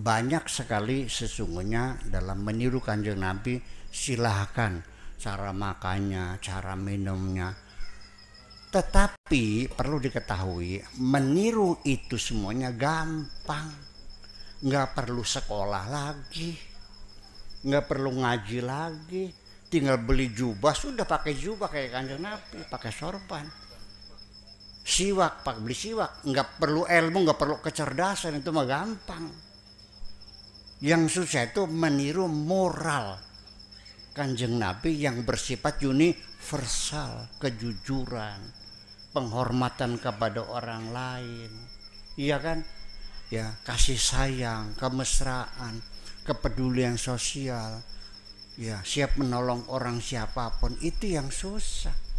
banyak sekali sesungguhnya dalam meniru kanjeng Nabi silahkan cara makannya, cara minumnya. Tetapi perlu diketahui meniru itu semuanya gampang. Nggak perlu sekolah lagi, nggak perlu ngaji lagi, tinggal beli jubah sudah pakai jubah kayak kanjeng Nabi, pakai sorban siwak pak beli siwak nggak perlu ilmu nggak perlu kecerdasan itu mah gampang yang susah itu meniru moral kanjeng Nabi yang bersifat universal, kejujuran, penghormatan kepada orang lain. Iya kan? Ya, kasih sayang, kemesraan, kepedulian sosial. Ya, siap menolong orang siapapun itu yang susah